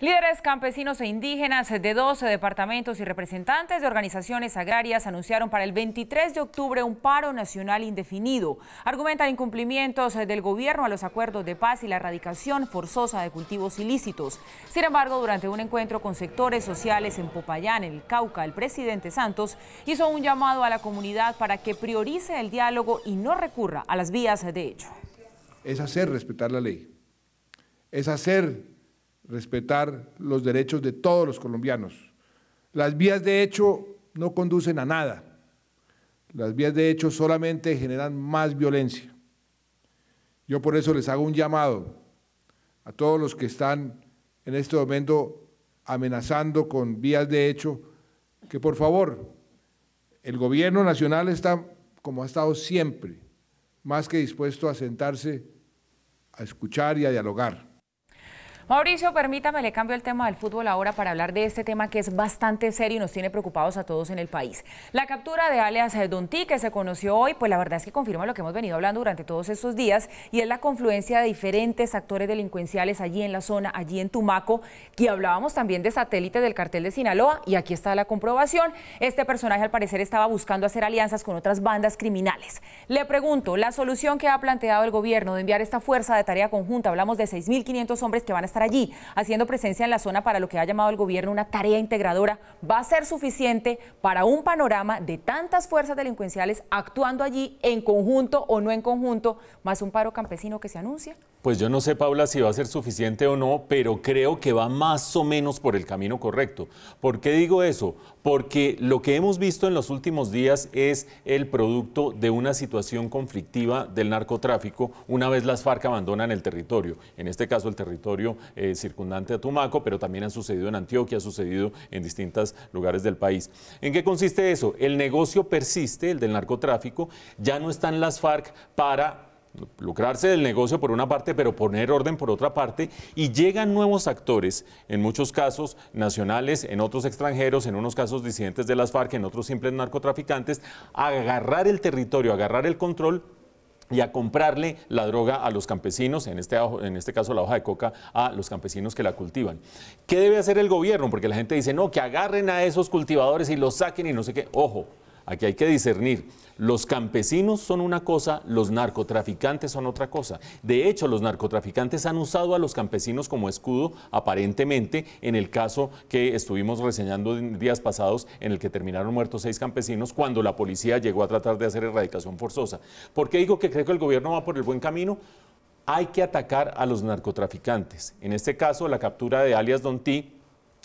Líderes campesinos e indígenas de 12 departamentos y representantes de organizaciones agrarias anunciaron para el 23 de octubre un paro nacional indefinido. Argumentan incumplimientos del gobierno a los acuerdos de paz y la erradicación forzosa de cultivos ilícitos. Sin embargo, durante un encuentro con sectores sociales en Popayán, en el Cauca, el presidente Santos hizo un llamado a la comunidad para que priorice el diálogo y no recurra a las vías de hecho. Es hacer respetar la ley, es hacer respetar los derechos de todos los colombianos. Las vías de hecho no conducen a nada. Las vías de hecho solamente generan más violencia. Yo por eso les hago un llamado a todos los que están en este momento amenazando con vías de hecho, que por favor, el gobierno nacional está, como ha estado siempre, más que dispuesto a sentarse a escuchar y a dialogar. Mauricio, permítame, le cambio el tema del fútbol ahora para hablar de este tema que es bastante serio y nos tiene preocupados a todos en el país. La captura de alias Donti, que se conoció hoy, pues la verdad es que confirma lo que hemos venido hablando durante todos estos días y es la confluencia de diferentes actores delincuenciales allí en la zona, allí en Tumaco, que hablábamos también de satélites del cartel de Sinaloa y aquí está la comprobación. Este personaje al parecer estaba buscando hacer alianzas con otras bandas criminales. Le pregunto, la solución que ha planteado el gobierno de enviar esta fuerza de tarea conjunta, hablamos de 6.500 hombres que van a estar allí, haciendo presencia en la zona para lo que ha llamado el gobierno una tarea integradora, va a ser suficiente para un panorama de tantas fuerzas delincuenciales actuando allí en conjunto o no en conjunto, más un paro campesino que se anuncia? Pues yo no sé, Paula, si va a ser suficiente o no, pero creo que va más o menos por el camino correcto. ¿Por qué digo eso? Porque lo que hemos visto en los últimos días es el producto de una situación conflictiva del narcotráfico una vez las FARC abandonan el territorio. En este caso, el territorio eh, circundante a Tumaco, pero también ha sucedido en Antioquia, ha sucedido en distintos lugares del país. ¿En qué consiste eso? El negocio persiste, el del narcotráfico. Ya no están las FARC para lucrarse del negocio por una parte, pero poner orden por otra parte, y llegan nuevos actores, en muchos casos nacionales, en otros extranjeros, en unos casos disidentes de las FARC, en otros simples narcotraficantes, a agarrar el territorio, a agarrar el control y a comprarle la droga a los campesinos, en este, en este caso la hoja de coca, a los campesinos que la cultivan. ¿Qué debe hacer el gobierno? Porque la gente dice, no, que agarren a esos cultivadores y los saquen y no sé qué. Ojo, Aquí hay que discernir. Los campesinos son una cosa, los narcotraficantes son otra cosa. De hecho, los narcotraficantes han usado a los campesinos como escudo, aparentemente, en el caso que estuvimos reseñando días pasados, en el que terminaron muertos seis campesinos, cuando la policía llegó a tratar de hacer erradicación forzosa. ¿Por qué digo que creo que el gobierno va por el buen camino? Hay que atacar a los narcotraficantes. En este caso, la captura de alias Don T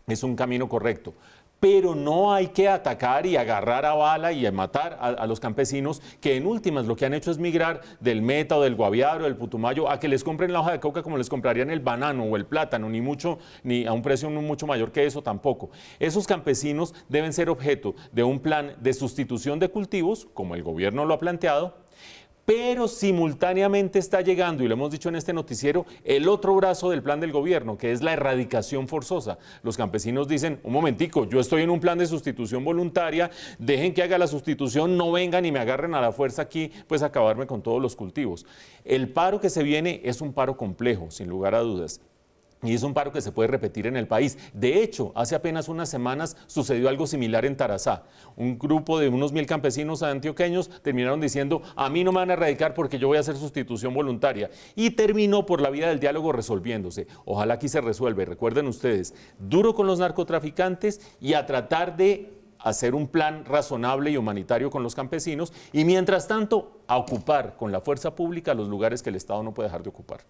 es un camino correcto pero no hay que atacar y agarrar a bala y a matar a, los campesinos, que en últimas lo que han hecho es migrar del Meta o del Guaviare o del Putumayo a que les compren la hoja de coca como les comprarían el banano o el plátano, ni mucho, ni a un precio mucho mayor que eso tampoco. Esos campesinos deben ser objeto de un plan de sustitución de cultivos, como el gobierno lo ha planteado, pero simultáneamente está llegando, y lo hemos dicho en este noticiero, el otro brazo del plan del gobierno, que es la erradicación forzosa. Los campesinos dicen, un momentico, yo estoy en un plan de sustitución voluntaria, dejen que haga la sustitución, no vengan y me agarren a la fuerza aquí, pues acabarme con todos los cultivos. El paro que se viene es un paro complejo, sin lugar a dudas. Y es un paro que se puede repetir en el país. De hecho, hace apenas unas semanas sucedió algo similar en Tarazá. Un grupo de unos mil campesinos antioqueños terminaron diciendo, a mí no me van a erradicar porque yo voy a hacer sustitución voluntaria. Y terminó por la vía del diálogo resolviéndose. Ojalá aquí se resuelve. Recuerden ustedes, duro con los narcotraficantes y a tratar de hacer un plan razonable y humanitario con los campesinos y mientras tanto a ocupar con la fuerza pública los lugares que el Estado no puede dejar de ocupar.